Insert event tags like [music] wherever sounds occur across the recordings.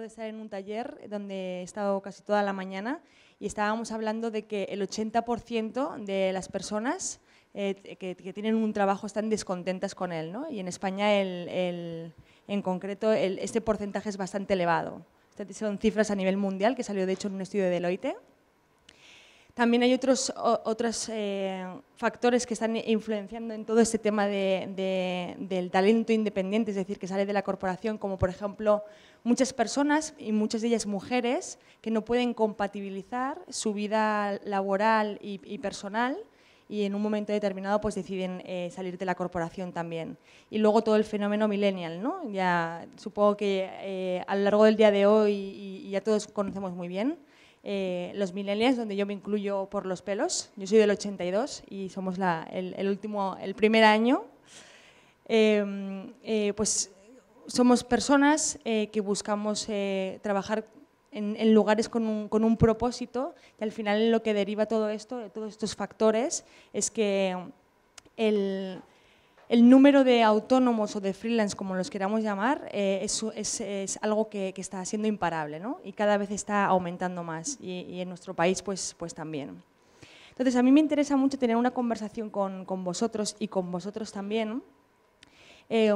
de estar en un taller donde he estado casi toda la mañana y estábamos hablando de que el 80% de las personas eh, que, tienen un trabajo están descontentas con él, ¿no? Y en España, el, en concreto, este porcentaje es bastante elevado. Estas son cifras a nivel mundial que salió, de hecho, en un estudio de Deloitte. También hay otros, otros eh, factores que están influenciando en todo este tema del talento independiente, es decir, que sale de la corporación, como por ejemplo muchas personas, y muchas de ellas mujeres, que no pueden compatibilizar su vida laboral y, personal y en un momento determinado pues deciden eh, salir de la corporación también. Y luego todo el fenómeno millennial, ¿no? Ya supongo que eh, a lo largo del día de hoy y ya todos conocemos muy bien, eh, los millennials, donde yo me incluyo por los pelos. Yo soy del 82 y somos el, último, el primer año. Em, eh, pues somos personas eh, que buscamos trabajar en, lugares con un, con un, propósito y al final lo que deriva todo esto, de todos estos factores, es que el el número de autónomos o de freelance, como los queramos llamar, eh, es, algo que, está siendo imparable ¿no? y cada vez está aumentando más y, en nuestro país pues, pues también. Entonces, a mí me interesa mucho tener una conversación con, vosotros y con vosotros también eh,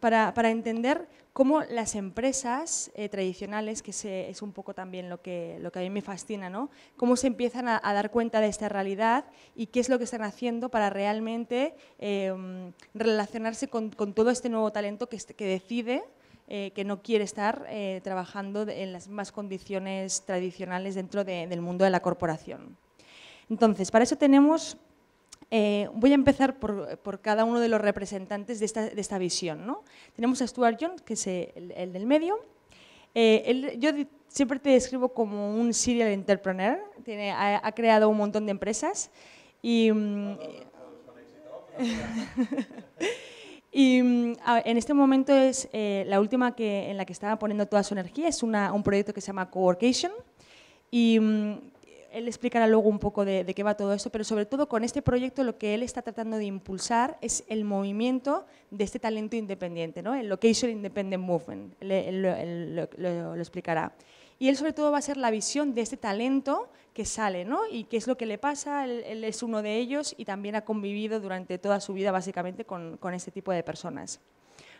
para, para, entender cómo las empresas eh, tradicionales, que es un poco también lo que, lo que a mí me fascina, ¿no? cómo se empiezan a, dar cuenta de esta realidad y qué es lo que están haciendo para realmente em, relacionarse con, todo este nuevo talento que, este, decide eh, que no quiere estar eh, trabajando en las mismas condiciones tradicionales dentro del mundo de la corporación. Entonces, para eso tenemos eh, voy a empezar por, cada uno de los representantes de esta, visión. ¿no? Tenemos a Stuart John, que es el, del medio. Eh, él, yo siempre te describo como un serial entrepreneur. Tiene, ha, creado un montón de empresas. Y, mm, [laughs] y en este momento es eh, la última que, en la que estaba poniendo toda su energía. Es una, un proyecto que se llama Coworkation. Y mm, él explicará luego un poco de, qué va todo esto, pero sobre todo con este proyecto lo que él está tratando de impulsar es el movimiento de este talento independiente, ¿no? el Location Independent Movement, él, lo, explicará. Y él sobre todo va a ser la visión de este talento que sale, ¿no? Y qué es lo que le pasa, él, es uno de ellos y también ha convivido durante toda su vida básicamente con, este tipo de personas.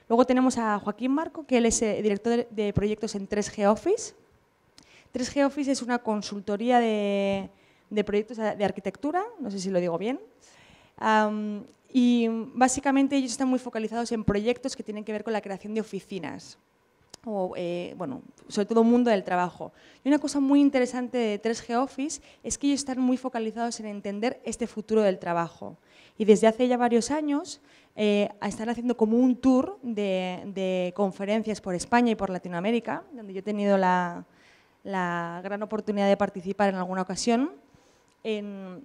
Luego tenemos a Joaquín Marco, que él es eh, director de proyectos en 3G Office, 3G Office es una consultoría de, proyectos de arquitectura, no sé si lo digo bien. y básicamente ellos están muy focalizados en proyectos que tienen que ver con la creación de oficinas, o, eh, bueno, sobre todo mundo del trabajo. Y una cosa muy interesante de 3G Office es que ellos están muy focalizados en entender este futuro del trabajo. Y desde hace ya varios años eh, están haciendo como un tour de conferencias por España y por Latinoamérica, donde yo he tenido la, la gran oportunidad de participar en alguna ocasión, en,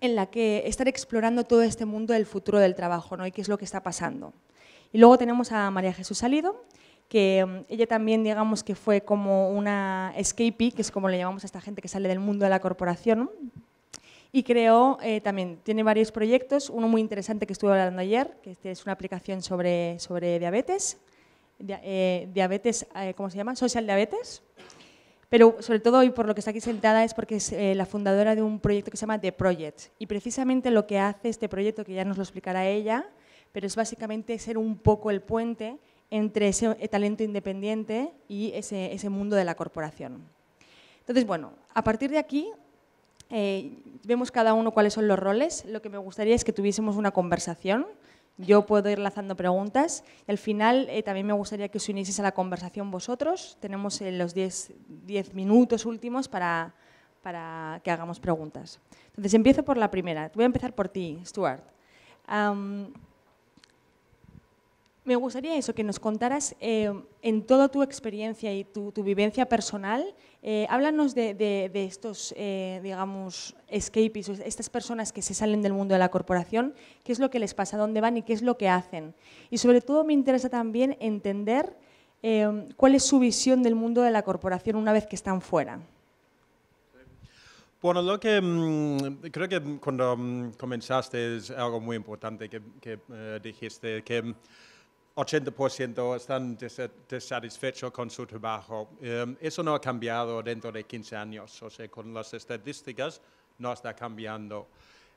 la que estar explorando todo este mundo del futuro del trabajo ¿no? y qué es lo que está pasando. Y luego tenemos a María Jesús Salido, que mm, ella también digamos que fue como una escapee, que es como le llamamos a esta gente que sale del mundo de la corporación, y creó eh, también, tiene varios proyectos, uno muy interesante que estuve hablando ayer, que es una aplicación sobre, sobre diabetes, eh, diabetes, eh, ¿cómo se llama? Social diabetes, pero sobre todo hoy por lo que está aquí sentada es porque es eh, la fundadora de un proyecto que se llama The Project. Y precisamente lo que hace este proyecto, que ya nos lo explicará ella, pero es básicamente ser un poco el puente entre ese talento independiente y ese, ese mundo de la corporación. Entonces, bueno, a partir de aquí eh, vemos cada uno cuáles son los roles. Lo que me gustaría es que tuviésemos una conversación yo puedo ir lanzando preguntas. al final eh, también me gustaría que os unieseis a la conversación vosotros. Tenemos eh, los 10 minutos últimos para, para, que hagamos preguntas. Entonces empiezo por la primera. Voy a empezar por ti, Stuart. Me gustaría eso, que nos contaras eh, en toda tu experiencia y tu, vivencia personal, eh, háblanos de, estos, eh, digamos, escapees, estas personas que se salen del mundo de la corporación, qué es lo que les pasa, dónde van y qué es lo que hacen. Y sobre todo me interesa también entender cuál es su visión del mundo de la corporación una vez que están fuera. Bueno, lo que mm, creo que cuando mm, comenzaste es algo muy importante que dijiste, que mm, 80% están desatisfechos con su trabajo. Em, eso no ha cambiado dentro de 15 años, o sea, con las estadísticas no está cambiando.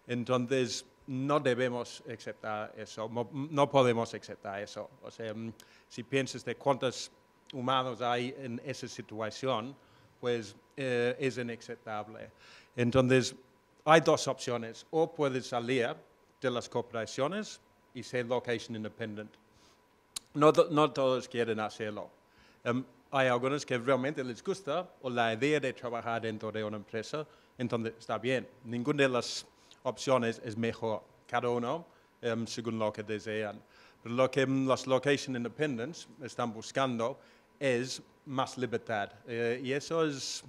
Entonces, no debemos aceptar eso, no podemos aceptar eso. O sea, em, si piensas de cuántos humanos hay en esa situación, pues eh, es inaceptable. Entonces, hay dos opciones, o puedes salir de las corporaciones y ser location independent no, todos quieren hacerlo. Em, hay algunos que realmente les gusta o la idea de trabajar dentro de una empresa, entonces está bien. Ninguna de las opciones es mejor, cada uno em, según lo que desean. Pero lo que mm, las Location Independents están buscando es más libertad eh, y eso es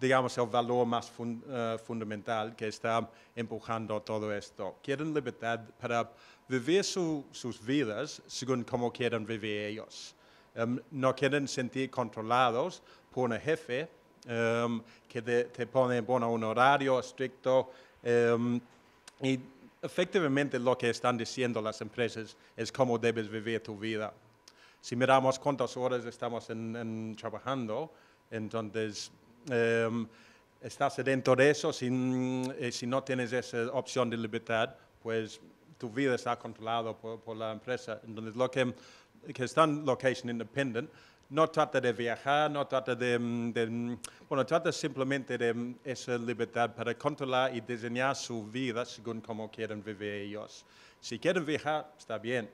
digamos, el valor más eh, fundamental que está empujando todo esto. Quieren libertad para vivir sus vidas según cómo quieren vivir ellos. Em, no quieren sentir controlados por un jefe em, que te, pone bueno, un horario estricto. Em, y efectivamente lo que están diciendo las empresas es cómo debes vivir tu vida. Si miramos cuántas horas estamos trabajando, entonces Em, estás dentro de eso, eh, si, no tienes esa opción de libertad, pues tu vida está controlada por, la empresa. Entonces, lo que, que están location independent, no trata de viajar, no trata de, mm, mm, bueno, trata simplemente de mm, esa libertad para controlar y diseñar su vida según cómo quieren vivir ellos. Si quieren viajar, está bien,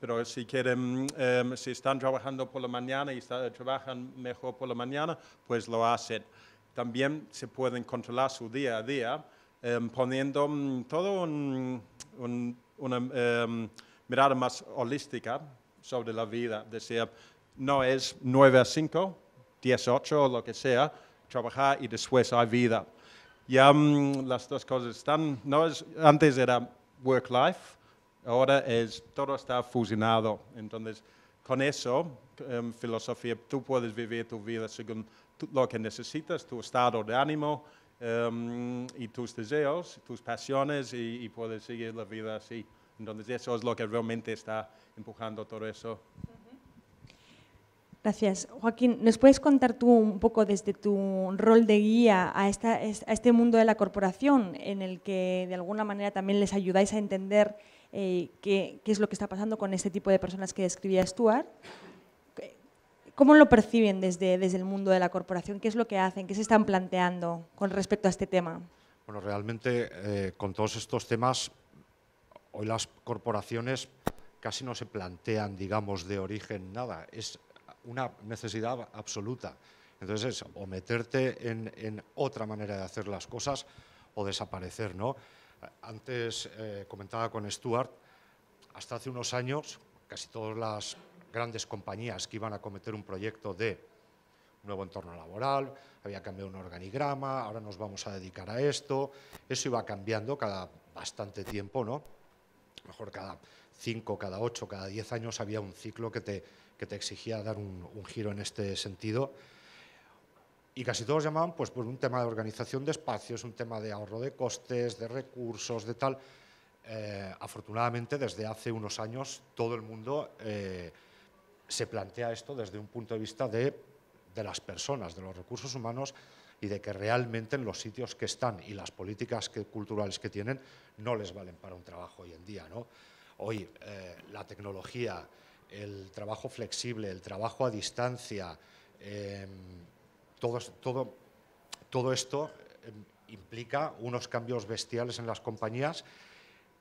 pero si quieren, em, si están trabajando por la mañana y trabajan mejor por la mañana, pues lo hacen. También se pueden controlar su día a día em, poniendo mm, todo una em, mirada más holística sobre la vida. Decir, no es 9 a 5, 8 o lo que sea, trabajar y después hay vida. Ya mm, las dos cosas están, no es, antes era work-life, Ahora es, todo está fusionado. Entonces, con eso, en em, filosofía, tú puedes vivir tu vida según lo que necesitas, tu estado de ánimo em, y tus deseos, tus pasiones y, puedes seguir la vida así. Entonces, eso es lo que realmente está empujando todo eso. Gracias. Joaquín, ¿nos puedes contar tú un poco desde tu rol de guía a, a, este mundo de la corporación en el que de alguna manera también les ayudáis a entender eh, qué, es lo que está pasando con este tipo de personas que describía Stuart. ¿Cómo lo perciben desde, desde el mundo de la corporación? ¿Qué es lo que hacen? ¿Qué se están planteando con respecto a este tema? Bueno, realmente eh, con todos estos temas, hoy las corporaciones casi no se plantean, digamos, de origen nada. Es una necesidad absoluta. Entonces es o meterte en, en otra manera de hacer las cosas o desaparecer, ¿no? Antes eh, comentaba con Stuart, hasta hace unos años casi todas las grandes compañías que iban a cometer un proyecto de nuevo entorno laboral, había cambiado un organigrama, ahora nos vamos a dedicar a esto, eso iba cambiando cada bastante tiempo, ¿no? Mejor cada cinco, cada ocho, cada diez años había un ciclo que te, exigía dar un giro en este sentido y casi todos llamaban pues, por un tema de organización de espacios, un tema de ahorro de costes, de recursos, de tal. Eh, afortunadamente, desde hace unos años, todo el mundo eh, se plantea esto desde un punto de vista de, las personas, de los recursos humanos y de que realmente en los sitios que están y las políticas culturales que tienen no les valen para un trabajo hoy en día. ¿no? Hoy eh, la tecnología, el trabajo flexible, el trabajo a distancia, em, todo, todo, esto eh, implica unos cambios bestiales en las compañías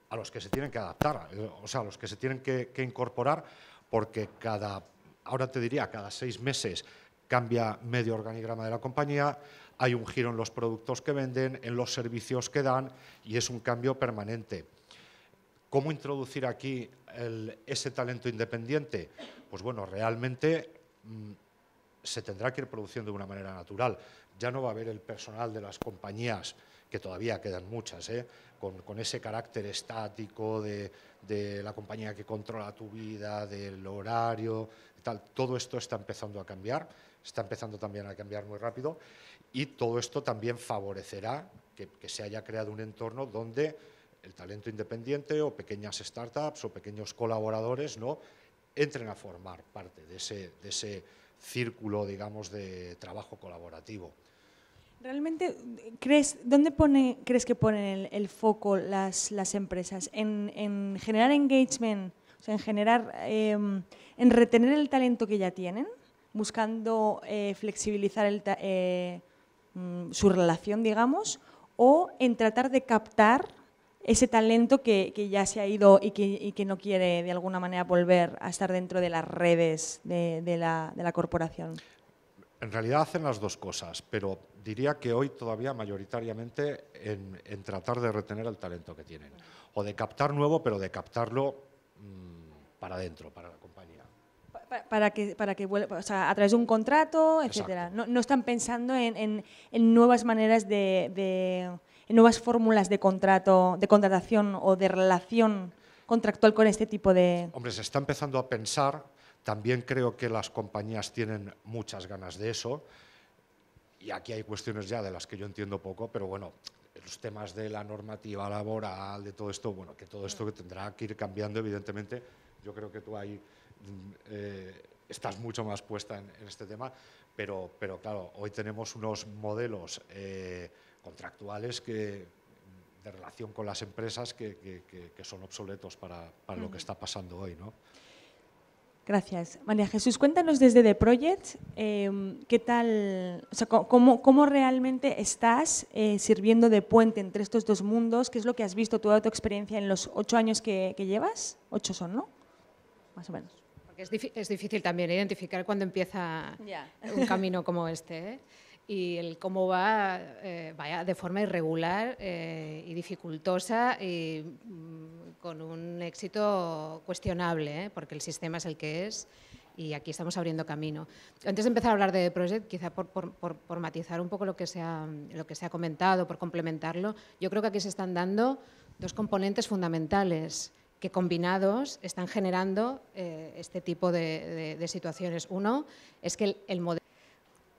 a los que se tienen que adaptar, eh, o sea, a los que se tienen que, incorporar, porque cada, ahora te diría, cada seis meses cambia medio organigrama de la compañía, hay un giro en los productos que venden, en los servicios que dan y es un cambio permanente. ¿Cómo introducir aquí ese talento independiente? Pues bueno, realmente mm, se tendrá que ir produciendo de una manera natural. Ya no va a haber el personal de las compañías, que todavía quedan muchas, ¿eh? con, ese carácter estático de, la compañía que controla tu vida, del horario, tal. Todo esto está empezando a cambiar, está empezando también a cambiar muy rápido y todo esto también favorecerá que, se haya creado un entorno donde el talento independiente o pequeñas startups o pequeños colaboradores ¿no? entren a formar parte de ese, de ese círculo, digamos, de trabajo colaborativo. ¿Realmente crees, dónde pone, crees que ponen el, foco las, empresas? ¿En, generar engagement, en generar, em, en retener el talento que ya tienen, buscando eh, flexibilizar eh, mm, su relación, digamos, o en tratar de captar ese talento que, ya se ha ido y que, no quiere de alguna manera volver a estar dentro de las redes de, la, corporación? En realidad hacen las dos cosas, pero diría que hoy todavía mayoritariamente en, tratar de retener el talento que tienen, o de captar nuevo, pero de captarlo mm, para adentro, para la compañía. Para, que, para que o sea, a través de un contrato, etcétera. No, están pensando en, nuevas maneras de nuevas fórmulas de contrato, de contratación o de relación contractual con este tipo de... Hombre, se está empezando a pensar, también creo que las compañías tienen muchas ganas de eso, y aquí hay cuestiones ya de las que yo entiendo poco, pero bueno, los temas de la normativa laboral, de todo esto, bueno, que todo esto que tendrá que ir cambiando, evidentemente, yo creo que tú ahí mm, eh, estás mucho más puesta en, este tema, pero, pero claro, hoy tenemos unos modelos... Eh, contractuales que, de relación con las empresas que, que, son obsoletos para, para lo que está pasando hoy. ¿no? Gracias. María Jesús, cuéntanos desde The Project, em, ¿qué tal, o sea, cómo, cómo realmente estás eh, sirviendo de puente entre estos dos mundos? ¿Qué es lo que has visto toda tu experiencia en los ocho años que, llevas? Ocho son, ¿no? Más o menos. Porque es, es difícil también identificar cuando empieza un camino como este. ¿eh? y el cómo va eh, vaya de forma irregular eh, y dificultosa y mm, con un éxito cuestionable, ¿eh? porque el sistema es el que es y aquí estamos abriendo camino. Antes de empezar a hablar de Project, quizá por, por, matizar un poco lo que, se ha, lo que se ha comentado, por complementarlo, yo creo que aquí se están dando dos componentes fundamentales que combinados están generando este tipo de, situaciones. Uno es que el modelo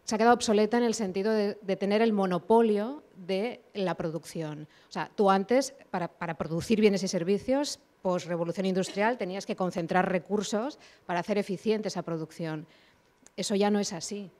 se ha quedado obsoleta en el sentido de, tener el monopolio de la producción. O sea, tú antes, para, producir bienes y servicios, post revolución industrial, tenías que concentrar recursos para hacer eficiente esa producción. Eso ya no es así.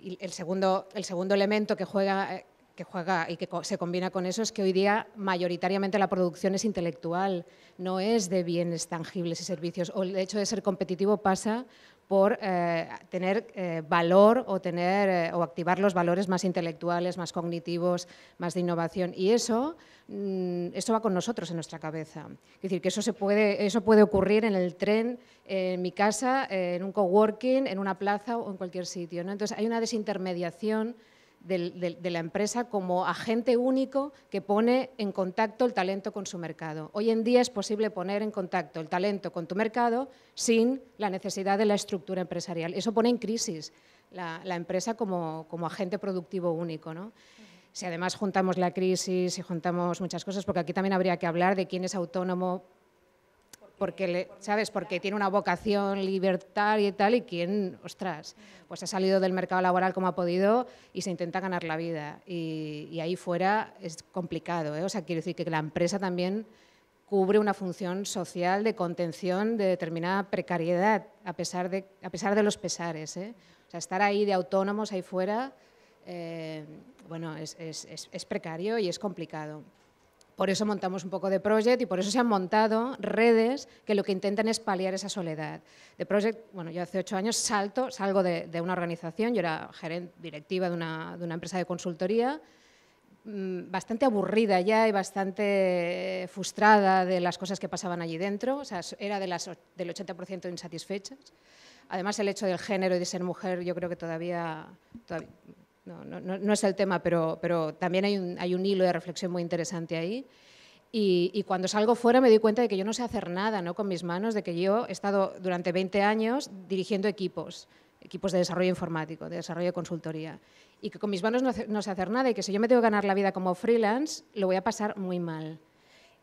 Y el segundo, el segundo elemento que juega eh, que juega y que se combina con eso es que hoy día mayoritariamente la producción es intelectual, no es de bienes tangibles y servicios. O el hecho de ser competitivo pasa por eh, tener eh, valor o, tener, eh, o activar los valores más intelectuales, más cognitivos, más de innovación. Y eso, mm, eso va con nosotros en nuestra cabeza. Es decir, que eso, se puede, eso puede ocurrir en el tren, en mi casa, en un coworking, en una plaza o en cualquier sitio. Entonces, hay una desintermediación de, la empresa como agente único que pone en contacto el talento con su mercado. Hoy en día es posible poner en contacto el talento con tu mercado sin la necesidad de la estructura empresarial. Eso pone en crisis la, empresa como, agente productivo único. Si además juntamos la crisis y juntamos muchas cosas, porque aquí también habría que hablar de quién es autónomo porque ¿sabes? Porque tiene una vocación libertaria y tal, y quien, ostras, pues ha salido del mercado laboral como ha podido y se intenta ganar la vida. Y, ahí fuera es complicado, ¿eh? O sea, quiero decir que la empresa también cubre una función social de contención de determinada precariedad, a pesar de, a pesar de los pesares, ¿eh? O sea, estar ahí de autónomos ahí fuera, eh, bueno, es precario y es complicado. Por eso montamos un poco de Project y por eso se han montado redes que lo que intentan es paliar esa soledad. De Project, bueno, yo hace ocho años salto, salgo de, una organización, yo era gerente directiva de una, empresa de consultoría, mm, bastante aburrida ya y bastante frustrada de las cosas que pasaban allí dentro. O sea, era de las, del 80% insatisfechas. Además, el hecho del género y de ser mujer, yo creo que todavía no, es el tema, pero, también hay un, hilo de reflexión muy interesante ahí. Y, cuando salgo fuera me doy cuenta de que yo no sé hacer nada con mis manos, de que yo he estado durante 20 años dirigiendo equipos, equipos de desarrollo informático, de desarrollo de consultoría, y que con mis manos no, sé hacer nada y que si yo me tengo que ganar la vida como freelance, lo voy a pasar muy mal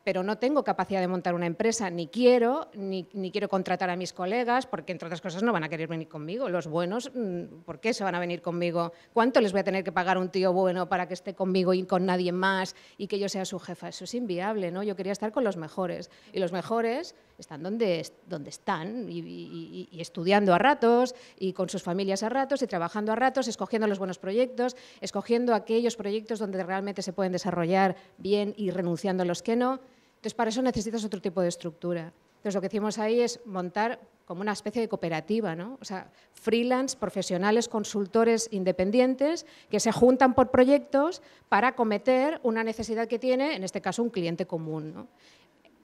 pero no tengo capacidad de montar una empresa, ni quiero, ni, quiero contratar a mis colegas, porque entre otras cosas no van a querer venir conmigo. Los buenos, mm, ¿por qué se van a venir conmigo? ¿Cuánto les voy a tener que pagar un tío bueno para que esté conmigo y con nadie más y que yo sea su jefa? Eso es inviable, ¿no? Yo quería estar con los mejores. Y los mejores están donde, donde están y, y estudiando a ratos y con sus familias a ratos y trabajando a ratos, escogiendo los buenos proyectos, escogiendo aquellos proyectos donde realmente se pueden desarrollar bien y renunciando a los que no entonces, para eso necesitas otro tipo de estructura. Entonces, lo que hicimos ahí es montar como una especie de cooperativa, ¿no? O sea, freelance, profesionales, consultores independientes que se juntan por proyectos para acometer una necesidad que tiene, en este caso, un cliente común.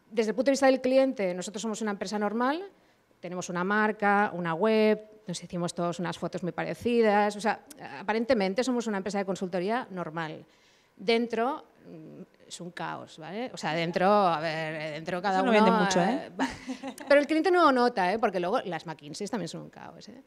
Desde el punto de vista del cliente, nosotros somos una empresa normal, tenemos una marca, una web, nos hicimos todos unas fotos muy parecidas, o sea, aparentemente somos una empresa de consultoría normal. Dentro es un caos, ¿vale? O sea, dentro, a ver, eh, dentro cada uno... vende mucho, ¿eh? ¿eh? [laughs] Pero el cliente no nota, ¿eh? Porque luego las McKinsey también son un caos, ¿eh?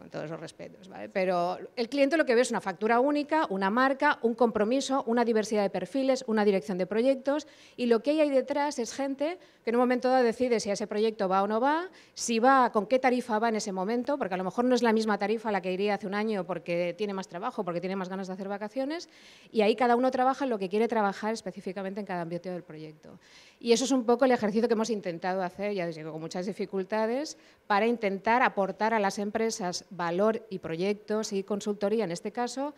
con todos los respetos, Pero el cliente lo que ve es una factura única, una marca, un compromiso, una diversidad de perfiles, una dirección de proyectos y lo que hay ahí detrás es gente que en un momento dado decide si ese proyecto va o no va, si va, con qué tarifa va en ese momento, porque a lo mejor no es la misma tarifa la que iría hace un año porque tiene más trabajo, porque tiene más ganas de hacer vacaciones y ahí cada uno trabaja en lo que quiere trabajar específicamente en cada ambiente del proyecto. Y eso es un poco el ejercicio que hemos intentado hacer, ya digo, con muchas dificultades, para intentar aportar a las empresas valor y proyectos y consultoría, en este caso,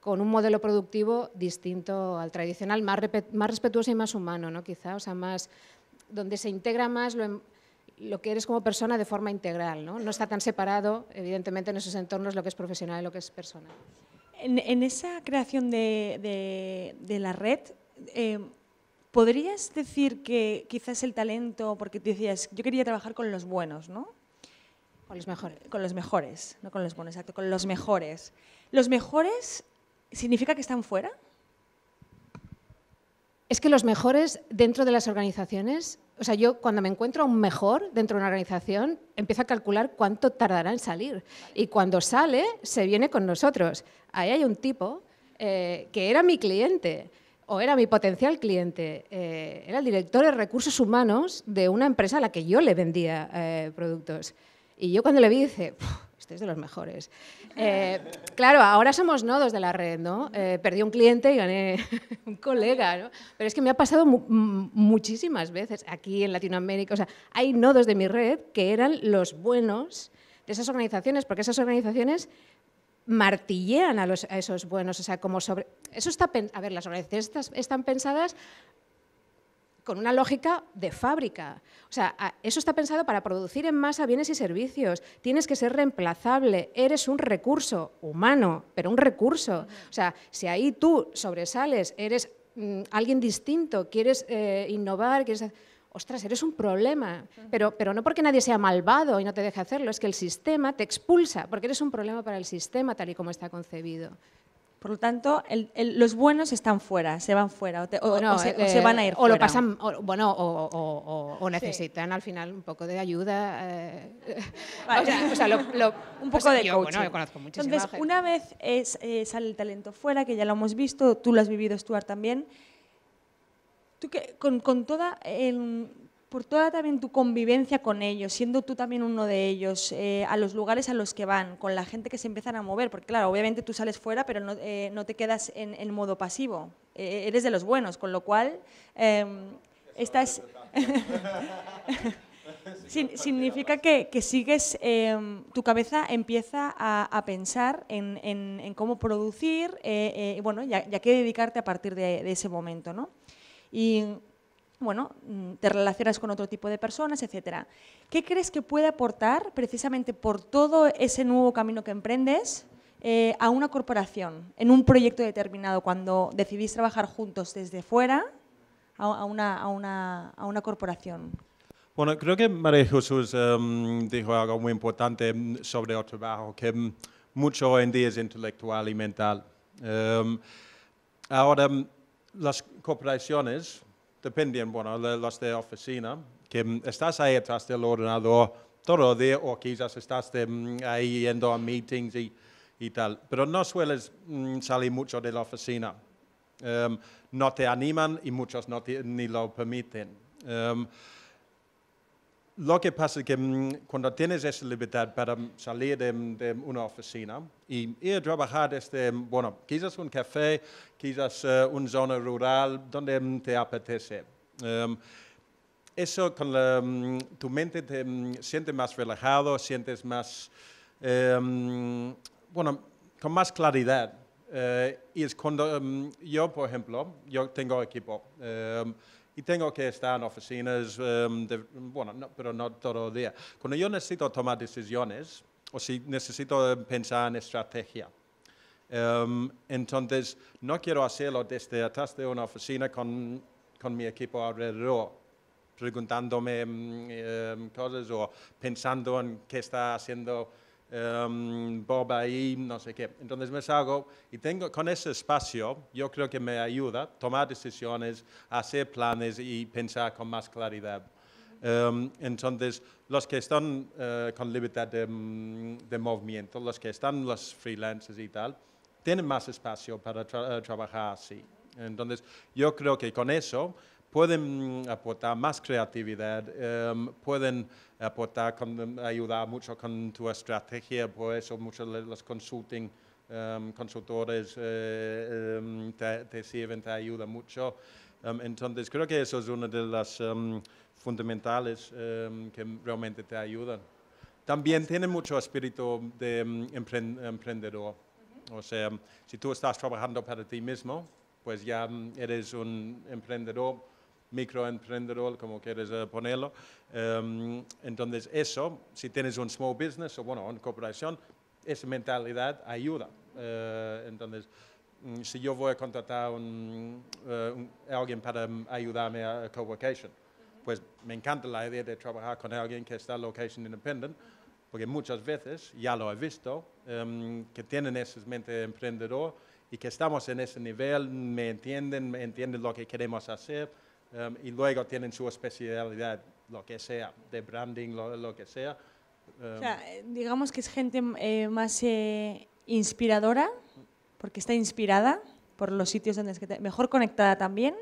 con un modelo productivo distinto al tradicional, más, más respetuoso y más humano, ¿no? quizá, o sea, más, donde se integra más lo, que eres como persona de forma integral, ¿no? no está tan separado, evidentemente, en esos entornos lo que es profesional y lo que es personal. En, esa creación de, la red, eh, ¿podrías decir que quizás el talento, porque tú decías, yo quería trabajar con los buenos, ¿no? Con los mejores, con los mejores no con los buenos, exacto, con los mejores. ¿Los mejores significa que están fuera? Es que los mejores dentro de las organizaciones, o sea, yo cuando me encuentro a un mejor dentro de una organización, empiezo a calcular cuánto tardará en salir. Y cuando sale, se viene con nosotros. Ahí hay un tipo eh, que era mi cliente o era mi potencial cliente, eh, era el director de recursos humanos de una empresa a la que yo le vendía eh, productos. Y yo cuando le vi dice, este es de los mejores. Eh, claro, ahora somos nodos de la red, ¿no? Eh, perdí un cliente y gané [laughs] un colega, ¿no? Pero es que me ha pasado muchísimas veces aquí en Latinoamérica. O sea, hay nodos de mi red que eran los buenos de esas organizaciones, porque esas organizaciones martillean a, los, esos buenos, o sea, como sobre... Eso está... A ver, las organizaciones están pensadas con una lógica de fábrica. O sea, eso está pensado para producir en masa bienes y servicios. Tienes que ser reemplazable, eres un recurso humano, pero un recurso. O sea, si ahí tú sobresales, eres mm, alguien distinto, quieres eh, innovar, quieres... Ostras, eres un problema, pero, pero no porque nadie sea malvado y no te deje hacerlo, es que el sistema te expulsa, porque eres un problema para el sistema tal y como está concebido. Por lo tanto, los buenos están fuera, se van fuera o, eh, se, van a ir. O lo pasan, bueno, o, necesitan al final un poco de ayuda. un poco de coaching. Entonces, una vez eh, sale el talento fuera, que ya lo hemos visto, tú lo has vivido, Stuart, también. Tú que con, toda em, por toda también tu convivencia con ellos, siendo tú también uno de ellos, eh, a los lugares a los que van, con la gente que se empiezan a mover, porque claro, obviamente tú sales fuera, pero no, eh, no te quedas en, el modo pasivo, eh, eres de los buenos, con lo cual em, estás... [laughs] significa que, que sigues, em, tu cabeza empieza a, a pensar en, en, cómo producir, y eh, bueno, ya, ya, que dedicarte a partir de, ese momento, ¿no? Y bueno, mm, te relacionas con otro tipo de personas, etcétera. ¿Qué crees que puede aportar, precisamente por todo ese nuevo camino que emprendes, eh, a una corporación en un proyecto determinado, cuando decidís trabajar juntos desde fuera a, una, corporación? Bueno, creo que María Jesús em, dijo algo muy importante em, sobre el trabajo, que em, mucho hoy en día es intelectual y mental. ahora, las corporaciones dependiendo bueno, los de oficina, que mm, estás ahí atrás del ordenador todo el día o quizás estás mm, ahí yendo a meetings y, tal, pero no sueles mm, salir mucho de la oficina. Em, no te animan y muchos no ni lo permiten. Em, lo que pasa es que mm, cuando tienes esa libertad para mm, salir mm, de, una oficina y ir a trabajar desde, bueno, quizás un café, quizás eh, una zona rural donde te apetece. Em, eso con tu mente te sientes más relajado, sientes más, em, bueno, con más claridad. Eh, y es cuando yo, por ejemplo, yo tengo equipo. Em, y tengo que estar en oficinas, em, bueno, pero no todo el día. Cuando yo necesito tomar decisiones o si necesito em, pensar en estrategia, em, entonces no quiero hacerlo desde atrás de una oficina con, con mi equipo alrededor, preguntándome cosas o pensando en qué está haciendo um, em, Boba ahí, no sé qué. Entonces me salgo y tengo, con ese espacio yo creo que me ayuda a tomar decisiones, hacer planes y pensar con más claridad. Em, entonces, los que están eh, con libertad de, movimiento, los que están los freelancers y tal, tienen más espacio para eh, trabajar así. Entonces, yo creo que con eso pueden mm, aportar más creatividad, em, pueden aportar, ayudar mucho con tu estrategia, por eso muchos de los consulting, em, consultores eh, em, te, sirven, te ayudan mucho. Em, entonces, creo que eso es una de las fundamentales que realmente te ayudan. También tiene mucho espíritu de emprendedor. O sea, si tú estás trabajando para ti mismo, pues ya eres un emprendedor microemprendedor, como quieres eh, ponerlo. Em, entonces, eso, si tienes un small business o, bueno, una corporación, esa mentalidad ayuda. Eh, entonces, mm, si yo voy a contratar a eh, alguien para mm, ayudarme a, co location pues me encanta la idea de trabajar con alguien que está location independent, porque muchas veces, ya lo he visto, em, que tienen esa mente emprendedor y que estamos en ese nivel, me entienden, me entienden lo que queremos hacer, Em, y luego tienen su especialidad, lo que sea, de branding, lo, lo que sea. O em, sea, eh, digamos que es gente eh, más eh, inspiradora, porque está inspirada por los sitios donde es que mejor conectada también.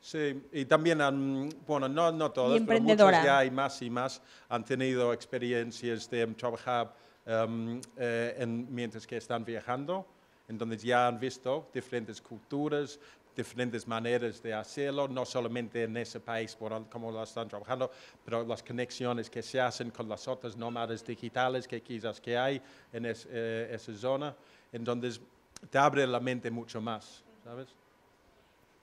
Sí, y también, han, bueno, no, no todos, pero muchos ya hay más y más han tenido experiencias de trabajar em, en, mientras que están viajando. Entonces ya han visto diferentes culturas, diferentes maneras de hacerlo, no solamente en ese país por como lo están trabajando, pero las conexiones que se hacen con las otras nómadas digitales que quizás que hay en eh, esa zona, entonces te abre la mente mucho más, ¿sabes?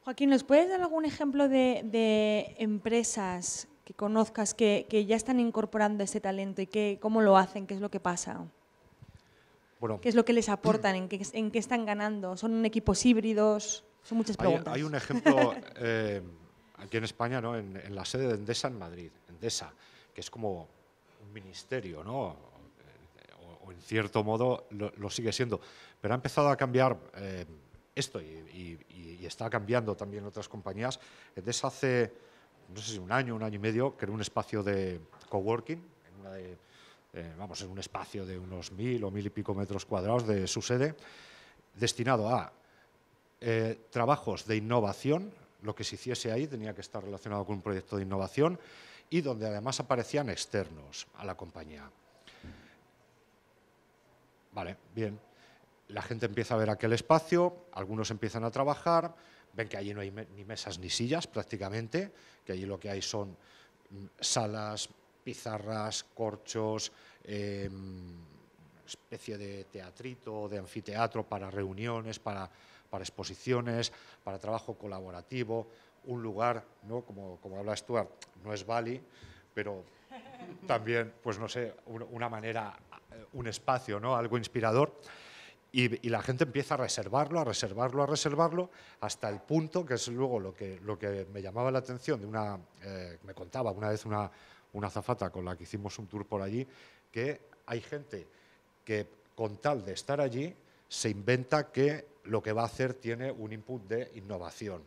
Joaquín, ¿nos puedes dar algún ejemplo de, empresas que conozcas que, ya están incorporando ese talento y que, cómo lo hacen, qué es lo que pasa? ¿Qué es lo que les aportan? ¿En en qué están ganando? ¿Son equipos híbridos? Hay, un ejemplo [laughs] eh, aquí en España, ¿no? En, la sede de Endesa en Madrid, Endesa, que es como un ministerio, ¿no? Eh, o, en cierto modo lo, sigue siendo. Pero ha empezado a cambiar eh, esto y, está cambiando también otras compañías. Endesa hace, no sé si un año, un año y medio, creó un espacio de coworking, en vamos, en un espacio de unos mil o mil y pico metros cuadrados de su sede, destinado a eh, trabajos de innovación, lo que se hiciese ahí tenía que estar relacionado con un proyecto de innovación y donde además aparecían externos a la compañía. Vale, bien. La gente empieza a ver aquel espacio, algunos empiezan a trabajar, ven que allí no hay ni mesas ni sillas prácticamente, que allí lo que hay son mm, salas, pizarras, corchos, em, especie de teatrito, de anfiteatro para reuniones, para para exposiciones, para trabajo colaborativo, un lugar, ¿no? como, como habla Stuart, no es Bali, pero también, pues no sé, una manera, un espacio, ¿no? algo inspirador. Y, la gente empieza a reservarlo, a reservarlo, a reservarlo, hasta el punto, que es luego lo que, lo que me llamaba la atención, de una, eh, me contaba una vez una, una zafata con la que hicimos un tour por allí, que hay gente que con tal de estar allí se inventa que lo que va a hacer tiene un input de innovación.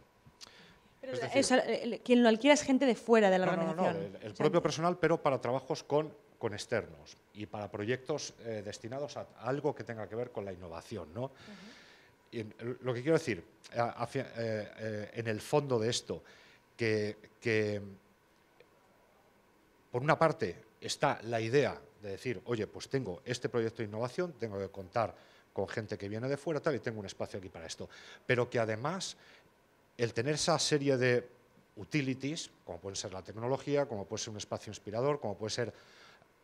Pero eh, quien lo alquila es gente de fuera de la organización. el, propio personal, pero para trabajos con, externos y para proyectos eh, destinados a, algo que tenga que ver con la innovación. lo que quiero decir, eh, en el fondo de esto, que por una parte está la idea de decir, oye, pues tengo este proyecto de innovación, tengo que contar con gente que viene de fuera tal, y tengo un espacio aquí para esto. Pero que además el tener esa serie de utilities, como puede ser la tecnología, como puede ser un espacio inspirador, como puede ser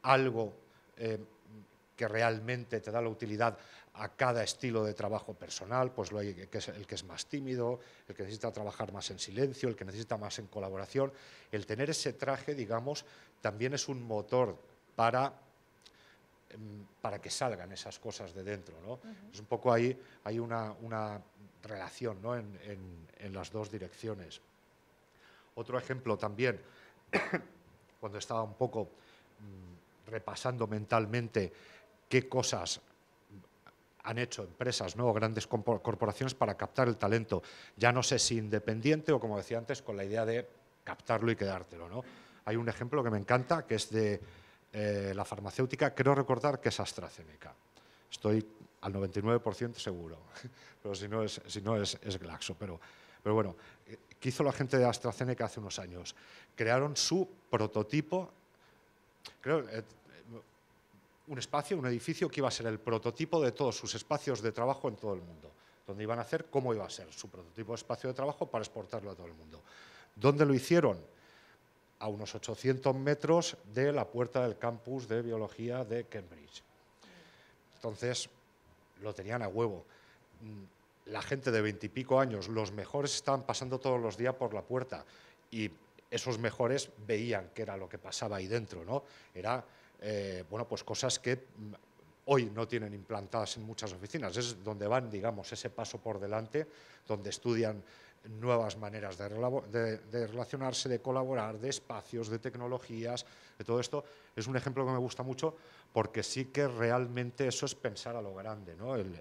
algo eh, que realmente te da la utilidad a cada estilo de trabajo personal, pues lo hay, que es el que es más tímido, el que necesita trabajar más en silencio, el que necesita más en colaboración. El tener ese traje, digamos, también es un motor para para que salgan esas cosas de dentro. ¿no? Es un poco ahí, hay una, relación ¿no? en, las dos direcciones. Otro ejemplo también, [coughs] cuando estaba un poco mm, repasando mentalmente qué cosas han hecho empresas ¿no? o grandes corporaciones para captar el talento, ya no sé si independiente o como decía antes, con la idea de captarlo y quedártelo. ¿no? Hay un ejemplo que me encanta, que es de eh, la farmacéutica, creo recordar que es AstraZeneca. Estoy al 99% seguro, [laughs] pero si no es, Glaxo. Pero, pero bueno, eh, ¿qué hizo la gente de AstraZeneca hace unos años? Crearon su prototipo, creo, eh, un espacio, un edificio que iba a ser el prototipo de todos sus espacios de trabajo en todo el mundo, donde iban a hacer cómo iba a ser su prototipo de espacio de trabajo para exportarlo a todo el mundo. ¿Dónde lo hicieron? a unos 800 metros de la puerta del campus de biología de Cambridge. Entonces, lo tenían a huevo. Mm, la gente de veintipico años, los mejores estaban pasando todos los días por la puerta y esos mejores veían qué era lo que pasaba ahí dentro, ¿no? Era, eh, bueno, pues cosas que mm, hoy no tienen implantadas en muchas oficinas. Es donde van, digamos, ese paso por delante, donde estudian nuevas maneras de, relacionarse, de colaborar, de espacios, de tecnologías, de todo esto. Es un ejemplo que me gusta mucho porque sí que realmente eso es pensar a lo grande, ¿no? El,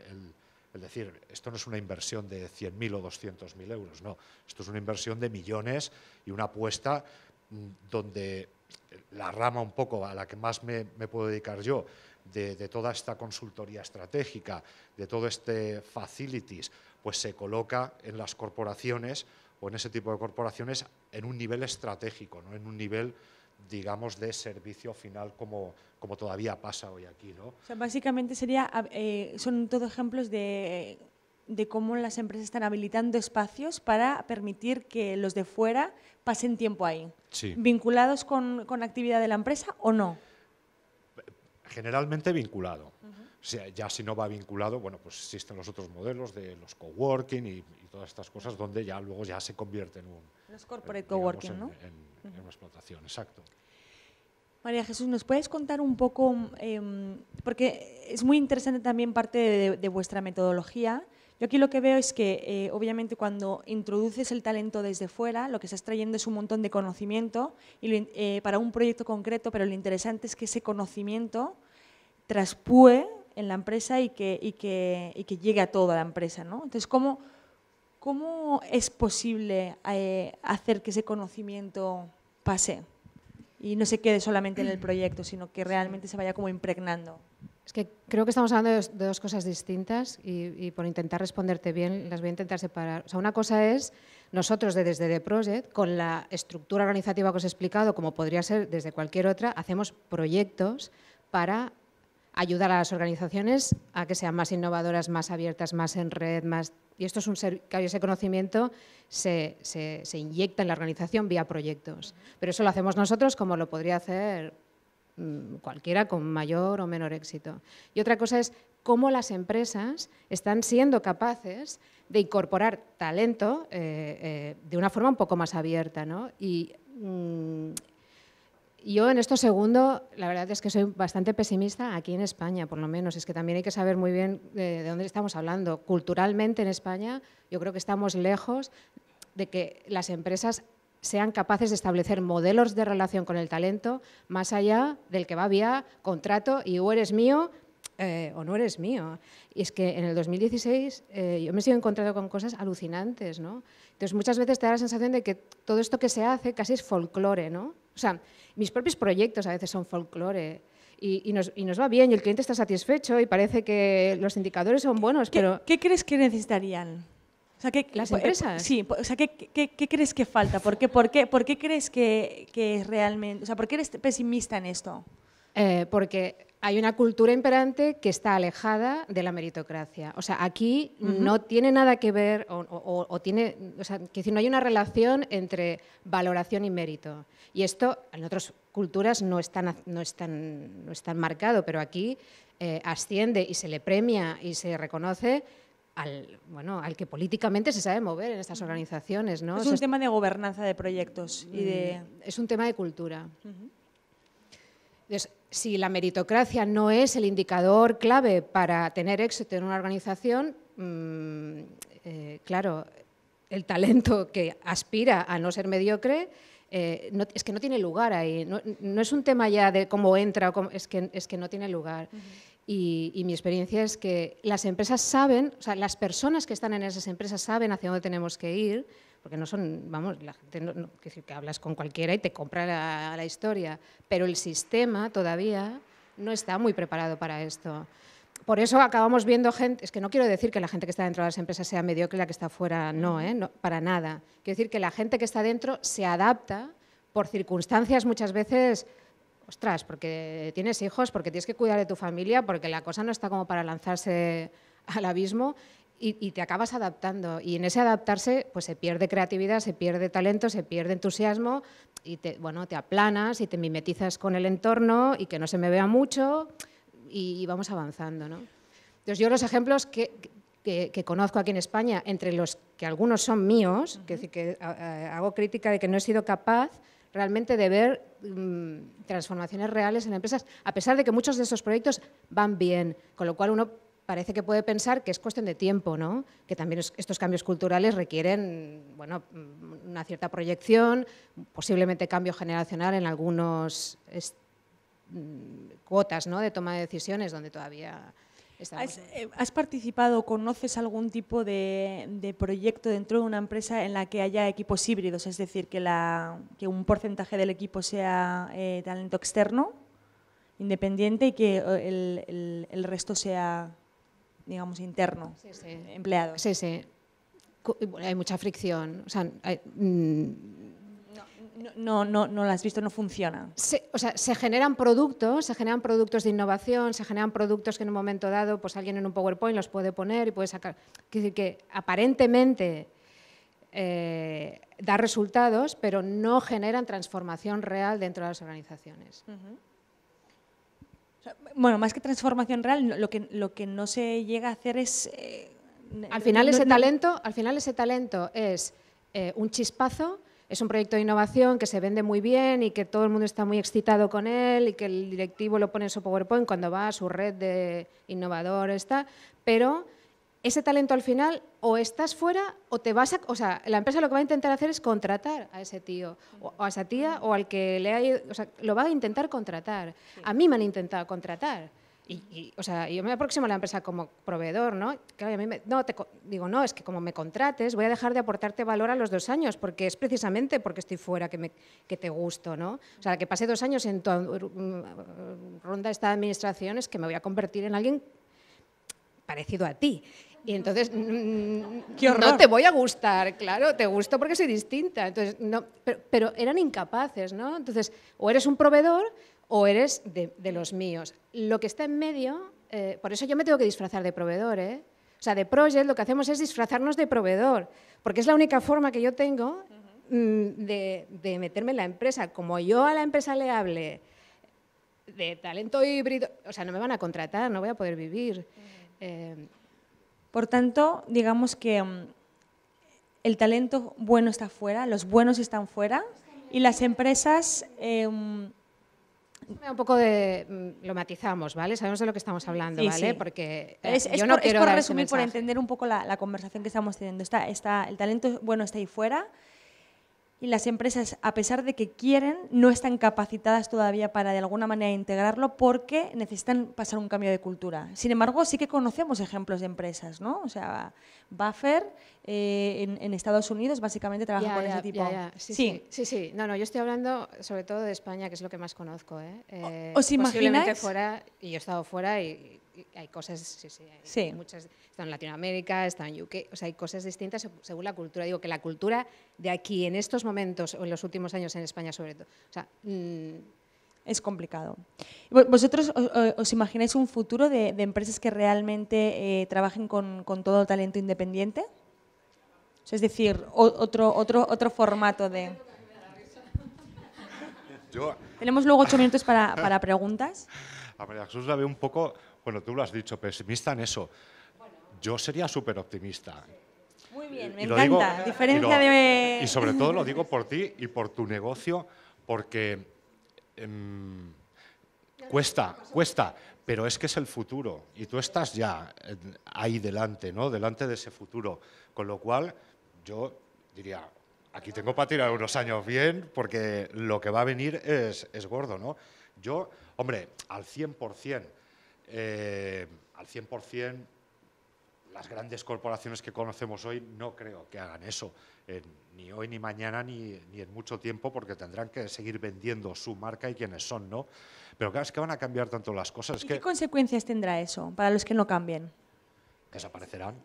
decir, esto no es una inversión de 100.000 o 200.000 euros, no. Esto es una inversión de millones y una apuesta mm, donde la rama un poco a la que más me, puedo dedicar yo, de, de toda esta consultoría estratégica, de todo este facilities, pues se coloca en las corporaciones o en ese tipo de corporaciones en un nivel estratégico, ¿no? en un nivel digamos, de servicio final como, como todavía pasa hoy aquí. ¿no? básicamente sería, ah, eh, son todos ejemplos de, cómo las empresas están habilitando espacios para permitir que los de fuera pasen tiempo ahí, vinculados con, con actividad de la empresa o no. Generalmente vinculado ya si no va vinculado, bueno, pues existen los otros modelos de los coworking y, y todas estas cosas donde ya luego ya se convierte en un... en, una explotación, exacto. María Jesús, ¿nos puedes contar un poco, em, porque es muy interesante también parte de, vuestra metodología? Yo aquí lo que veo es que, eh, obviamente, cuando introduces el talento desde fuera, lo que estás trayendo es un montón de conocimiento y eh, para un proyecto concreto, pero lo interesante es que ese conocimiento traspúe en la empresa y que, y que, y que llegue a toda la empresa. ¿no? Entonces, ¿cómo, ¿cómo es posible eh, hacer que ese conocimiento pase y no se quede solamente en el proyecto, sino que realmente se vaya como impregnando? Es que creo que estamos hablando de dos, cosas distintas y, por intentar responderte bien las voy a intentar separar. O sea, una cosa es nosotros de, desde The Project, con la estructura organizativa que os he explicado, como podría ser desde cualquier otra, hacemos proyectos para ayudar a las organizaciones a que sean más innovadoras, más abiertas, más en red, más... Y esto es un ser... ese conocimiento se, inyecta en la organización vía proyectos. Pero eso lo hacemos nosotros como lo podría hacer mm, cualquiera con mayor o menor éxito. Y otra cosa es cómo las empresas están siendo capaces de incorporar talento eh, eh, de una forma un poco más abierta. ¿no? Y mm, yo en esto segundo, la verdad es que soy bastante pesimista aquí en España, por lo menos. Es que también hay que saber muy bien eh, de, dónde estamos hablando. Culturalmente en España yo creo que estamos lejos de que las empresas sean capaces de establecer modelos de relación con el talento más allá del que va vía contrato y o eres mío eh, o no eres mío. Y es que en el 2016 eh, yo me sigo encontrado con cosas alucinantes, ¿no? Entonces muchas veces te da la sensación de que todo esto que se hace casi es folclore, ¿no? O sea, mis propios proyectos a veces son folclore. Y, nos, va bien y el cliente está satisfecho y parece que los indicadores son buenos, ¿Qué, pero... ¿Qué crees que necesitarían? sea, ¿Las empresas? sí, o sea, ¿qué, crees que falta? ¿Por qué, por qué, por qué crees que, es realmente... O sea, ¿por qué eres pesimista en esto? Eh, porque hay una cultura imperante que está alejada de la meritocracia. O sea, aquí no tiene nada que ver, o, tiene, o sea, que decir, no hay una relación entre valoración y mérito. Y esto en otras culturas no es tan, no no marcado, pero aquí eh, asciende y se le premia y se reconoce al, bueno, al que políticamente se sabe mover en estas organizaciones. ¿no? Es un tema de gobernanza de proyectos. Y de... Mm, es un tema de cultura si la meritocracia no es el indicador clave para tener éxito en una organización, mm, eh, claro, el talento que aspira a no ser mediocre eh, es que no tiene lugar ahí. No, es un tema ya de cómo entra, o es, que, es, que, no tiene lugar. y, y, mi experiencia es que las empresas saben, o sea, las personas que están en esas empresas saben hacia dónde tenemos que ir, porque no son, vamos, la gente que, hablas con cualquiera y te compra la, historia, pero el sistema todavía no está muy preparado para esto. Por eso acabamos viendo gente, es que no quiero decir que la gente que está dentro de las empresas sea mediocre la que está fuera no, ¿eh? no, para nada. Quiero decir que la gente que está dentro se adapta por circunstancias muchas veces, ostras, porque tienes hijos, porque tienes que cuidar de tu familia, porque la cosa no está como para lanzarse al abismo y, te acabas adaptando. Y en ese adaptarse, pues se pierde creatividad, se pierde talento, se pierde entusiasmo y te, bueno, te aplanas y te mimetizas con el entorno y que no se me vea mucho y, vamos avanzando, ¿no? Entonces yo los ejemplos que, conozco aquí en España, entre los que algunos son míos, que, que hago crítica de que no he sido capaz realmente de ver mm, transformaciones reales en empresas, a pesar de que muchos de esos proyectos van bien, con lo cual uno parece que puede pensar que es cuestión de tiempo, ¿no? que también estos cambios culturales requieren bueno, mm, una cierta proyección, posiblemente cambio generacional en algunas mm, cuotas ¿no? de toma de decisiones donde todavía... Estamos. Eh, ¿Has, participado conoces algún tipo de, proyecto dentro de una empresa en la que haya equipos híbridos, es decir, que, la, que un porcentaje del equipo sea eh, talento externo, independiente, y que eh, el resto sea digamos, interno, sí, sí. empleado. Sí, sí. Hay mucha fricción. Mm, no, no, no, lo has visto, no funciona. o sea, se generan productos, se generan productos de innovación, se generan productos que en un momento dado, pues alguien en un PowerPoint los puede poner y puede sacar. Quiere decir que aparentemente eh, da resultados, pero no generan transformación real dentro de las organizaciones. Uh bueno, más que transformación real, lo que, lo que no se llega a hacer es... Eh, al, final ese talento, al final ese talento es eh, un chispazo, es un proyecto de innovación que se vende muy bien y que todo el mundo está muy excitado con él y que el directivo lo pone en su PowerPoint cuando va a su red de innovadores, está, pero ese talento al final o estás fuera o te vas a... O sea, la empresa lo que va a intentar hacer es contratar a ese tío o, a esa tía o al que le haya... O sea, lo va a intentar contratar. A mí me han intentado contratar. Y, o sea, yo me aproximo a la empresa como proveedor, ¿no? a mí no, te, digo, no, es que como me contrates, voy a dejar de aportarte valor a los dos años, porque es precisamente porque estoy fuera que, me, que te gusto, ¿no? O sea, que pasé dos años en tu mm, ronda esta administración es que me voy a convertir en alguien parecido a ti. Y entonces, mm, mm, no te voy a gustar, claro, te gusto porque soy distinta. Entonces, no, pero, eran incapaces, ¿no? Entonces, o eres un proveedor o eres de, los míos. Lo que está en medio, eh, por eso yo me tengo que disfrazar de proveedor, ¿eh? O sea, de project lo que hacemos es disfrazarnos de proveedor, porque es la única forma que yo tengo mm, de, meterme en la empresa. Como yo a la empresa le hable de talento híbrido, o sea, no me van a contratar, no voy a poder vivir. Por tanto, digamos que mm, el talento bueno está fuera, los buenos están fuera y las empresas... Em, un poco de. Mm, lo matizamos, ¿vale? Sabemos de lo que estamos hablando, ¿vale? Porque. Eh, es, por, este resumir, por entender un poco la, conversación que estamos teniendo. el talento bueno está ahí fuera, y las empresas, a pesar de que quieren, no están capacitadas todavía para de alguna manera integrarlo porque necesitan pasar un cambio de cultura. Sin embargo, sí que conocemos ejemplos de empresas, ¿no? O sea, Buffer eh, en, Estados Unidos básicamente trabaja con ese tipo. sí, sí. sí, sí. No, no, yo estoy hablando sobre todo de España, que es lo que más conozco. ¿eh? Eh, ¿Os imagináis? fuera, y yo he estado fuera y hay cosas, sí, sí, hay muchas, están en Latinoamérica, están en UK, o sea, hay cosas distintas según la cultura. Digo que la cultura de aquí en estos momentos, o en los últimos años en España sobre todo, o sea, mm. es complicado. ¿Vosotros os, imagináis un futuro de, empresas que realmente eh, trabajen con, todo el talento independiente? es decir, otro, otro, otro formato de... Tenemos luego ocho minutos para, preguntas. A María Jesús la un poco bueno, tú lo has dicho, pesimista en eso. Yo sería súper optimista. Muy bien, me encanta. Diferencia y de... Y sobre todo lo digo por ti y por tu negocio, porque em, cuesta, cuesta, pero es que es el futuro y tú estás ya ahí delante, ¿no? Delante de ese futuro. Con lo cual, yo diría, aquí tengo para tirar unos años bien, porque lo que va a venir es, es gordo, ¿no? Yo, hombre, al 100%, eh, cien al 100%, las grandes corporaciones que conocemos hoy no creo que hagan eso, ni hoy, ni mañana, ni, en mucho tiempo, porque tendrán que seguir vendiendo su marca y quienes son, ¿no? Pero claro, es que van a cambiar tanto las cosas. ¿Qué consecuencias tendrá eso para los que no cambien? Desaparecerán.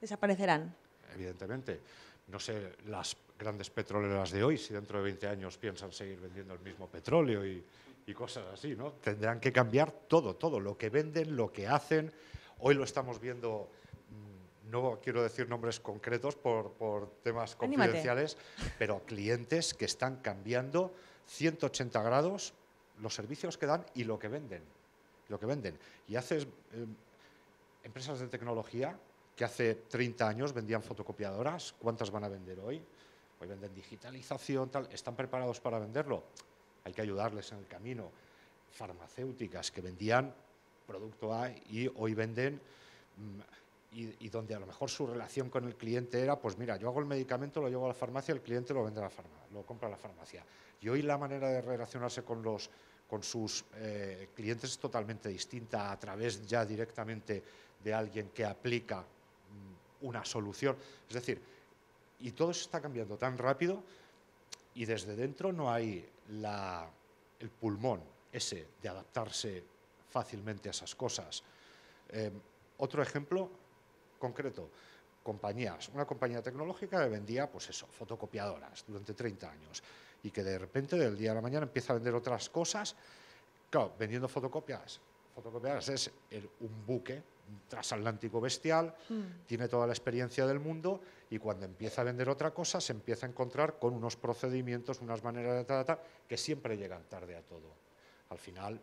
Desaparecerán. Evidentemente. No sé, las grandes petroleras de hoy, si dentro de 20 años piensan seguir vendiendo el mismo petróleo y, y cosas así, ¿no? Tendrán que cambiar todo, todo, lo que venden, lo que hacen. Hoy lo estamos viendo, mm, no quiero decir nombres concretos por, temas confidenciales, pero clientes que están cambiando 180 grados los servicios que dan y lo que venden. Lo que venden. Y haces em, empresas de tecnología que hace 30 años vendían fotocopiadoras, ¿cuántas van a vender hoy? Hoy venden digitalización, tal, ¿están preparados para venderlo? hay que ayudarles en el camino. Farmacéuticas que vendían producto A y hoy venden mm, y, donde a lo mejor su relación con el cliente era, pues mira, yo hago el medicamento, lo llevo a la farmacia, el cliente lo vende a la farmacia, lo compra a la farmacia. Y hoy la manera de relacionarse con los con sus eh, clientes es totalmente distinta a través ya directamente de alguien que aplica mm, una solución. Es decir, y todo eso está cambiando tan rápido y desde dentro no hay el pulmón ese de adaptarse fácilmente a esas cosas. Em, otro ejemplo concreto, compañías. Una compañía tecnológica que vendía, pues eso, fotocopiadoras durante 30 años y que de repente del día a la mañana empieza a vender otras cosas, claro, vendiendo fotocopias es un buque transatlántico bestial, hmm. tiene toda la experiencia del mundo y cuando empieza a vender otra cosa se empieza a encontrar con unos procedimientos, unas maneras de tratar que siempre llegan tarde a todo. Al final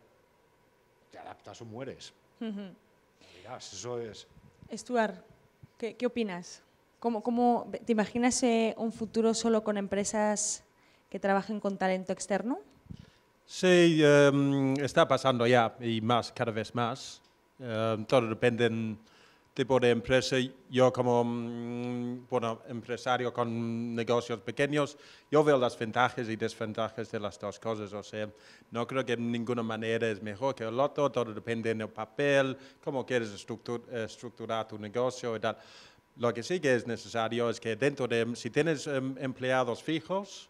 te adaptas o mueres. Mm eso es. ¿qué, opinas? ¿Cómo, ¿Cómo, te imaginas eh, un futuro solo con empresas que trabajen con talento externo? Sí, em, está pasando ya y más, cada vez más. Em, todo depende del tipo de empresa. Yo como mm, bueno, empresario con negocios pequeños, yo veo las ventajas y desventajas de las dos cosas. O sea, no creo que de ninguna manera es mejor que el otro. Todo depende del papel, cómo quieres estructurar tu negocio y tal. Lo que sí que es necesario es que dentro de, si tienes em, empleados fijos,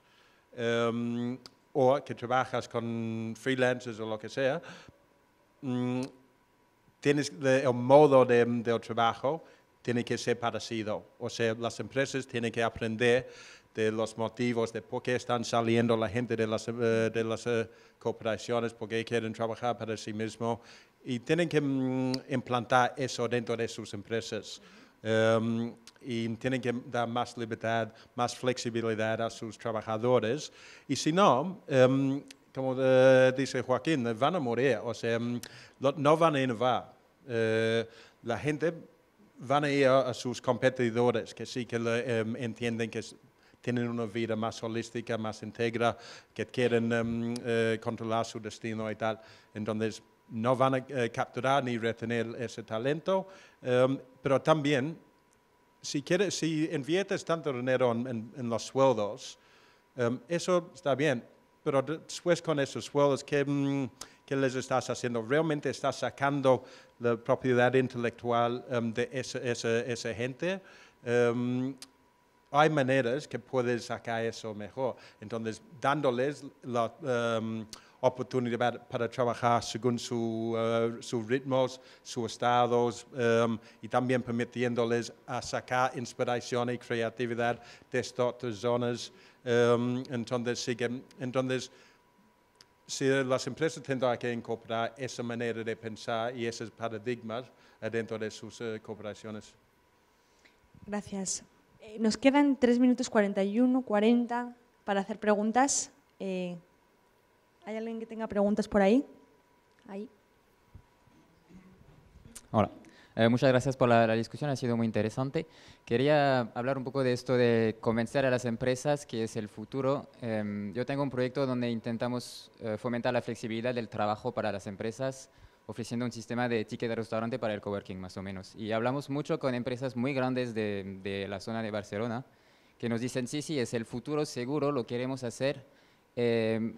o que trabajas con freelancers o lo que sea, mm, tienes el modo de, trabajo tiene que ser parecido. O sea, las empresas tienen que aprender de los motivos de por qué están saliendo la gente de las, eh, de las eh, corporaciones, por qué quieren trabajar para sí mismo y tienen que mm, implantar eso dentro de sus empresas. Em, y tienen que dar más libertad, más flexibilidad a sus trabajadores. Y si no, em, como eh, dice Joaquín, eh, van a morir, o sea, em, no van a innovar. Eh, la gente van a ir a sus competidores que sí que entienden que tienen una vida más holística, más íntegra, que quieren controlar su destino y tal. Entonces, no van a eh, capturar ni retener ese talento, em, pero también si, enviertes inviertes tanto dinero en, los sueldos, em, eso está bien, pero después con esos sueldos, mm, ¿qué, les estás haciendo? ¿Realmente estás sacando la propiedad intelectual em, de esa, gente? hay maneras que puedes sacar eso mejor. Entonces, dándoles la oportunidad para trabajar según eh, sus ritmos, sus estados em, y también permitiéndoles sacar inspiración y creatividad de estas zonas. Em, entonces, si las empresas tendrán que incorporar esa manera de pensar y esos paradigmas dentro de sus eh, cooperaciones. Gracias. Eh, nos quedan tres minutos 41, 40 para hacer preguntas. ¿Hay alguien que tenga preguntas por ahí? Ahí. Hola. Eh, muchas gracias por la, discusión, ha sido muy interesante. Quería hablar un poco de esto de convencer a las empresas, que es el futuro. Em, yo tengo un proyecto donde intentamos eh, fomentar la flexibilidad del trabajo para las empresas, ofreciendo un sistema de ticket de restaurante para el coworking, más o menos. Y hablamos mucho con empresas muy grandes de, de la zona de Barcelona, que nos dicen, sí, sí, es el futuro seguro, lo queremos hacer. Em,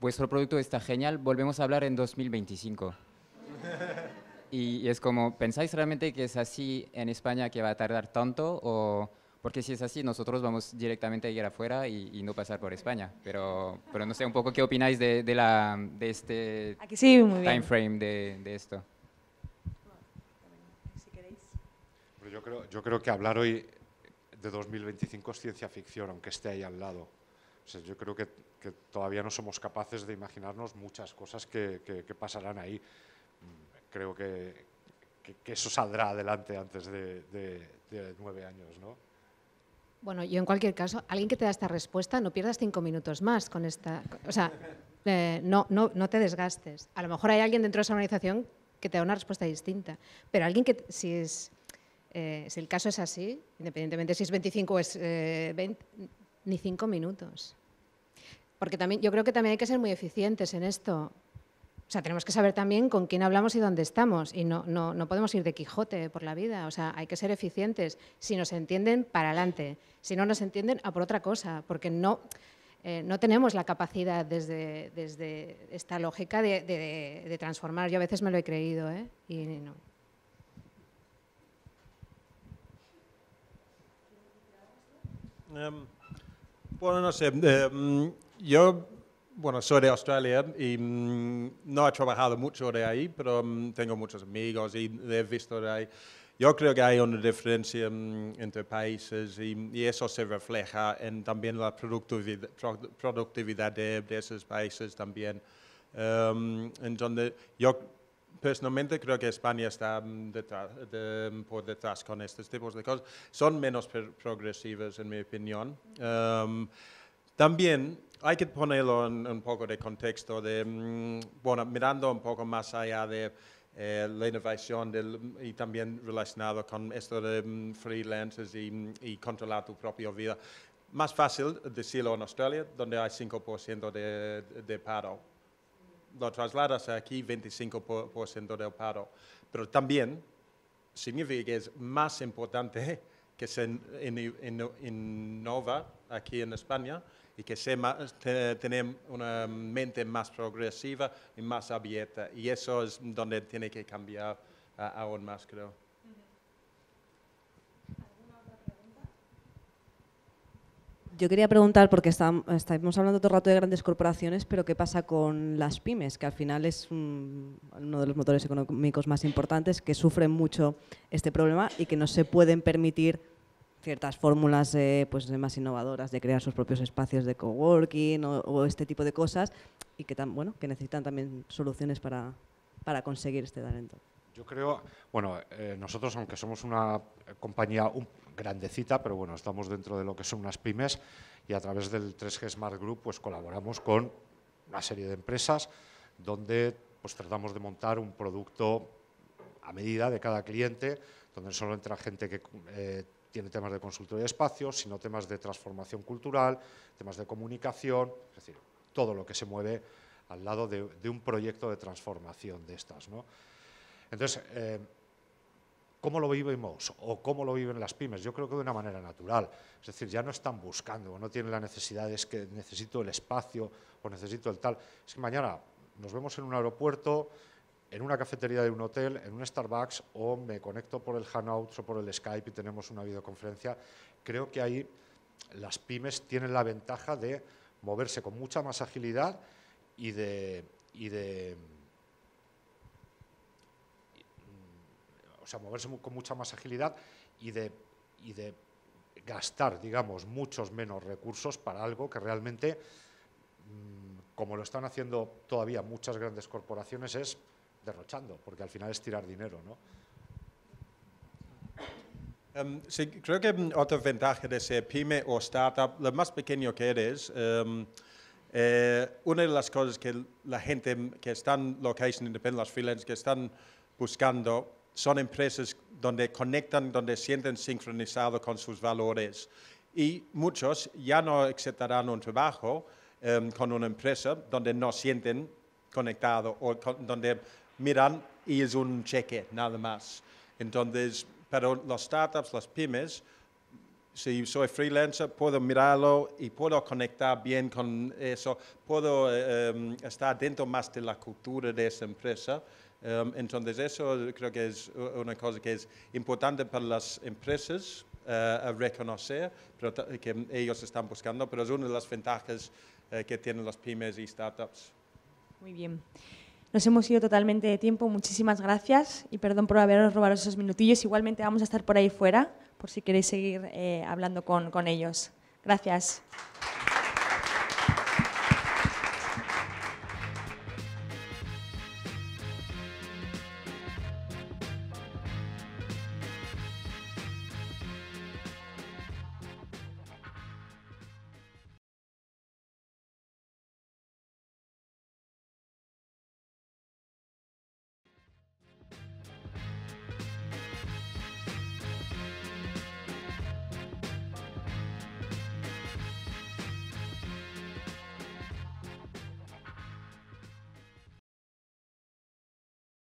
vuestro producto está genial, volvemos a hablar en 2025. y, es como, ¿pensáis realmente que es así en España que va a tardar tanto? O, porque si es así, nosotros vamos directamente a ir afuera y, no pasar por España. Pero, pero no sé un poco qué opináis de, de la, de este time frame de, de esto. Yo creo, yo creo que hablar hoy de 2025 es ciencia ficción, aunque esté ahí al lado yo creo que, todavía no somos capaces de imaginarnos muchas cosas que, pasarán ahí. Mm, creo que, eso saldrá adelante antes de, nueve años, ¿no? Bueno, yo en cualquier caso, alguien que te da esta respuesta, no pierdas cinco minutos más con esta... O sea, eh, no, no, te desgastes. A lo mejor hay alguien dentro de esa organización que te da una respuesta distinta, pero alguien que, si es eh, si el caso es así, independientemente si es 25 o es 20, eh, ni cinco minutos. Porque también, yo creo que también hay que ser muy eficientes en esto. O sea, tenemos que saber también con quién hablamos y dónde estamos. Y no, no, podemos ir de Quijote por la vida. O sea, hay que ser eficientes. Si nos entienden, para adelante. Si no nos entienden, a por otra cosa. Porque no, eh, no tenemos la capacidad desde, desde esta lógica de, transformar. Yo a veces me lo he creído, ¿eh? Y no. Em, bueno, no sé. Eh, mm, yo, bueno, soy de Australia y mm, no he trabajado mucho de ahí, pero mm, tengo muchos amigos y he visto ahí. Yo creo que hay una diferencia entre países y, eso se refleja en también la productividad, de, esos países también. Eh, en donde yo personalmente creo que España está mm, mm, por detrás con estos tipos de cosas. Son menos progresivas, en mi opinión. Em, también hay que ponerlo en un poco de contexto, de, mm, bueno, mirando un poco más allá de eh, la innovación y también relacionado con esto de freelancers y, controlar tu propia vida. Más fácil decirlo en Australia, donde hay 5% de paro lo trasladas aquí 25% del paro. Pero también significa que es más importante [laughs] que se innova aquí en España y que se una mente más progresiva y más abierta. Y eso es donde tiene que cambiar aún más, creo. Yo quería preguntar, porque estamos hablando todo el rato de grandes corporaciones, pero ¿qué pasa con las pymes? Que al final es uno de los motores económicos más importantes, que sufren mucho este problema y que no se pueden permitir ciertas fórmulas pues, más innovadoras de crear sus propios espacios de coworking o, o este tipo de cosas y que, necesitan también soluciones para, conseguir este talento. Yo creo, bueno, eh, nosotros aunque somos una compañía grandecita, pero bueno, estamos dentro de lo que son unas pymes y a través del 3G Smart Group pues colaboramos con una serie de empresas donde pues tratamos de montar un producto a medida de cada cliente, donde solo entra gente que eh, tiene temas de consultoría de espacios, sino temas de transformación cultural, temas de comunicación, es decir, todo lo que se mueve al lado de, un proyecto de transformación de estas. Entonces, eh, ¿Cómo lo vivimos o cómo lo viven las pymes? Yo creo que de una manera natural. Es decir, ya no están buscando no tienen la necesidad, necesidades que necesito el espacio o necesito el tal. Es que mañana nos vemos en un aeropuerto, en una cafetería de un hotel, en un Starbucks o me conecto por el Hangout o por el Skype y tenemos una videoconferencia. Creo que ahí las pymes tienen la ventaja de moverse con mucha más agilidad y de, y de o sea, moverse con mucha más agilidad y de, y de gastar, digamos, muchos menos recursos para algo que realmente, mm, como lo están haciendo todavía muchas grandes corporaciones, es derrochando, porque al final es tirar dinero, ¿no? Em, sí, creo que mm, otro ventaja de ser pyme o startup, lo más pequeño que eres, em, eh, una de las cosas que la gente mm, que están location independent, las freelance, que están buscando son empresas donde conectan, donde sienten sincronizado con sus valores. Y muchos ya no aceptarán un trabajo em, con una empresa donde no sienten conectado o donde miran y es un cheque, nada más. Entonces, pero los startups, las pymes, si soy freelancer, puedo mirarlo y puedo conectar bien con eso, puedo em, estar dentro más de la cultura de esa empresa Em, entonces eso creo que es una cosa que es importante para las empresas eh, a reconocer, que ellos están buscando, pero es una de las ventajas eh, que tienen las pymes y startups. Muy bien. Nos hemos ido totalmente de tiempo. Muchísimas gracias y perdón por haberos robado esos minutillos. Igualmente vamos a estar por ahí fuera por si queréis seguir eh, hablando con, con ellos. Gracias.